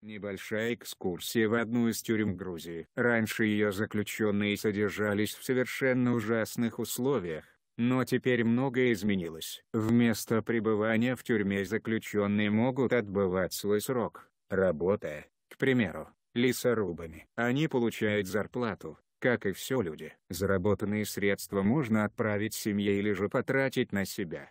Небольшая экскурсия в одну из тюрем Грузии. Раньше ее заключенные содержались в совершенно ужасных условиях, но теперь многое изменилось. Вместо пребывания в тюрьме заключенные могут отбывать свой срок, работая, к примеру, лесорубами. Они получают зарплату, как и все люди. Заработанные средства можно отправить семье или же потратить на себя.